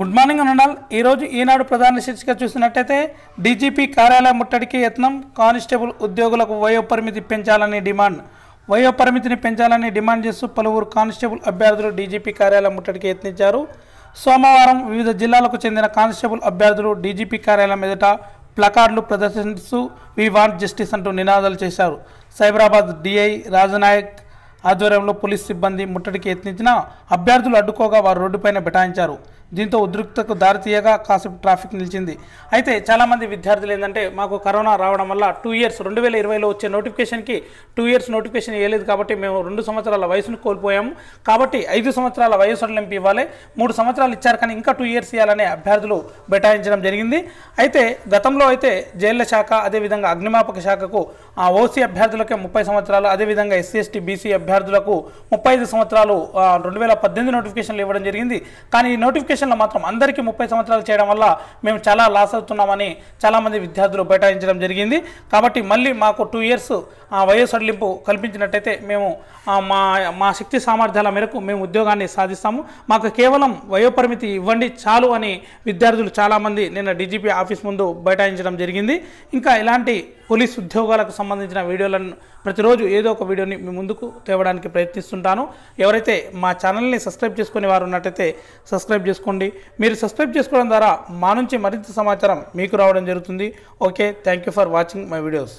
good morning అనడాల్ ఈరోజు ఈనాడు ప్రధాన శీర్షిక చూసినట్టయితే డీజీపీ కార్యాలయ ముట్టడికి యత్నం కానిస్టేబుల్ ఉద్యోగులకు వయోపరిమితి పెంచాలని డిమాండ్ వయోపరిమితిని పెంచాలని డిమాండ్ చేస్తూ పలువురు కానిస్టేబుల్ అభ్యర్థులు డీజీపీ కార్యాలయం ముట్టడికి యత్నించారు సోమవారం వివిధ జిల్లాలకు చెందిన కానిస్టేబుల్ అభ్యర్థులు డీజీపీ కార్యాలయం ఎదుట ప్లకార్డులు ప్రదర్శిస్తూ వి వాంట్ జస్టిస్ అంటూ నినాదాలు చేశారు సైబరాబాద్ డిఐ రాజనాయక్ ఆధ్వర్యంలో పోలీస్ సిబ్బంది ముట్టడికి యత్నించిన అభ్యర్థులు అడ్డుకోగా వారు రోడ్డుపైన బెటాయించారు దీంతో ఉద్రిక్తకు దారితీయగా కాసేపు ట్రాఫిక్ నిలిచింది అయితే చాలామంది విద్యార్థులు ఏంటంటే మాకు కరోనా రావడం వల్ల టూ ఇయర్స్ రెండు వేల ఇరవైలో వచ్చే నోటిఫికేషన్కి టూ ఇయర్స్ నోటిఫికేషన్ వేయలేదు కాబట్టి మేము రెండు సంవత్సరాల వయసును కోల్పోయాము కాబట్టి ఐదు సంవత్సరాల వయసు నింపి ఇవ్వాలి మూడు సంవత్సరాలు ఇచ్చారు కానీ ఇంకా టూ ఇయర్స్ ఇవ్వాలనే అభ్యర్థులు బెటాయించడం జరిగింది అయితే గతంలో అయితే జైళ్ల శాఖ అదేవిధంగా అగ్నిమాపక శాఖకు ఆ ఓసీ అభ్యర్థులకే ముప్పై సంవత్సరాలు అదేవిధంగా ఎస్సీ ఎస్టీ బీసీ అభ్యర్థులకు ముప్పై ఐదు సంవత్సరాలు రెండు వేల పద్దెనిమిది నోటిఫికేషన్లు ఇవ్వడం జరిగింది కానీ ఈ నోటిఫికేషన్లో మాత్రం అందరికీ ముప్పై సంవత్సరాలు చేయడం వల్ల మేము చాలా లాస్ అవుతున్నామని చాలామంది విద్యార్థులు బైఠాయించడం జరిగింది కాబట్టి మళ్ళీ మాకు టూ ఇయర్స్ ఆ వయో సడలింపు కల్పించినట్టయితే మేము మా మా శక్తి సామర్థ్యాల మేరకు మేము ఉద్యోగాన్ని సాధిస్తాము మాకు కేవలం వయోపరిమితి ఇవ్వండి చాలు అని విద్యార్థులు చాలామంది నిన్న డీజీపీ ఆఫీస్ ముందు బైఠాయించడం జరిగింది ఇంకా ఇలాంటి పోలీస్ ఉద్యోగాలకు సంబంధించిన వీడియోలను ప్రతిరోజు ఏదో ఒక వీడియోని మీ ముందుకు తేవడానికి ప్రయత్నిస్తుంటాను ఎవరైతే మా ఛానల్ని సబ్స్క్రైబ్ చేసుకునే వారు ఉన్నట్టయితే సబ్స్క్రైబ్ చేసుకోండి మీరు సబ్స్క్రైబ్ చేసుకోవడం ద్వారా మా నుంచి మరింత సమాచారం మీకు రావడం జరుగుతుంది okay thank you for watching my videos